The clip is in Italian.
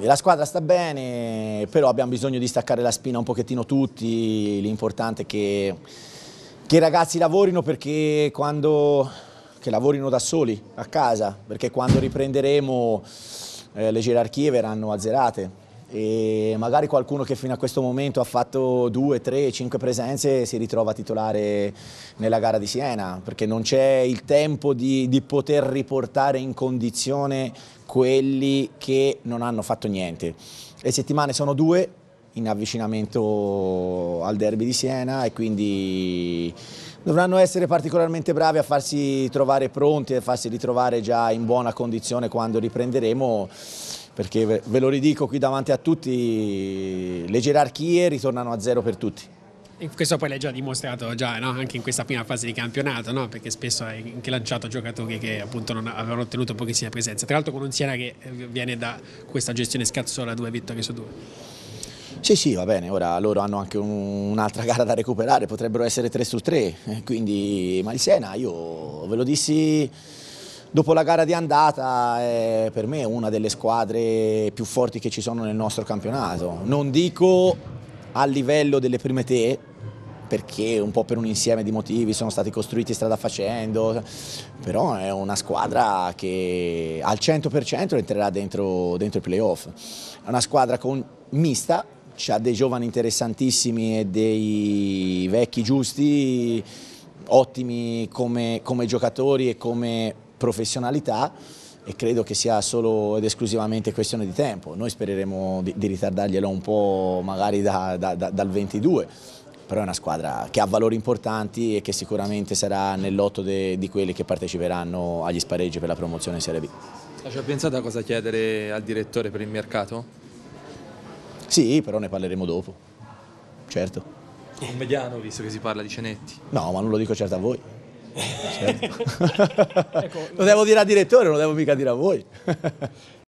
Quindi la squadra sta bene, però abbiamo bisogno di staccare la spina un pochettino tutti, l'importante è che, che i ragazzi lavorino perché quando che lavorino da soli a casa, perché quando riprenderemo eh, le gerarchie verranno azzerate e magari qualcuno che fino a questo momento ha fatto due, tre, cinque presenze si ritrova titolare nella gara di Siena perché non c'è il tempo di, di poter riportare in condizione quelli che non hanno fatto niente. Le settimane sono due in avvicinamento al derby di Siena e quindi dovranno essere particolarmente bravi a farsi trovare pronti, e farsi ritrovare già in buona condizione quando riprenderemo perché ve lo ridico qui davanti a tutti, le gerarchie ritornano a zero per tutti. questo poi l'hai già dimostrato già, no? anche in questa prima fase di campionato, no? perché spesso hai anche lanciato giocatori che appunto non avevano ottenuto pochissima presenza. Tra l'altro con un Siena che eh, viene da questa gestione scazzola, due vittorie su due. Sì, sì, va bene, ora loro hanno anche un'altra gara da recuperare, potrebbero essere 3 su 3, eh, quindi, ma il Siena io ve lo dissi Dopo la gara di andata è eh, per me una delle squadre più forti che ci sono nel nostro campionato. Non dico a livello delle prime te, perché un po' per un insieme di motivi sono stati costruiti strada facendo, però è una squadra che al 100% entrerà dentro, dentro i playoff. È una squadra con, mista, ha dei giovani interessantissimi e dei vecchi giusti, ottimi come, come giocatori e come professionalità e credo che sia solo ed esclusivamente questione di tempo. Noi spereremo di, di ritardarglielo un po' magari da, da, da, dal 22, però è una squadra che ha valori importanti e che sicuramente sarà nell'otto di quelli che parteciperanno agli spareggi per la promozione in Serie B. Ci ha pensato a cosa chiedere al direttore per il mercato? Sì, però ne parleremo dopo, certo. Un mediano, visto che si parla di Cenetti. No, ma non lo dico certo a voi. Certo. ecco, lo devo dire al direttore, non lo devo mica dire a voi.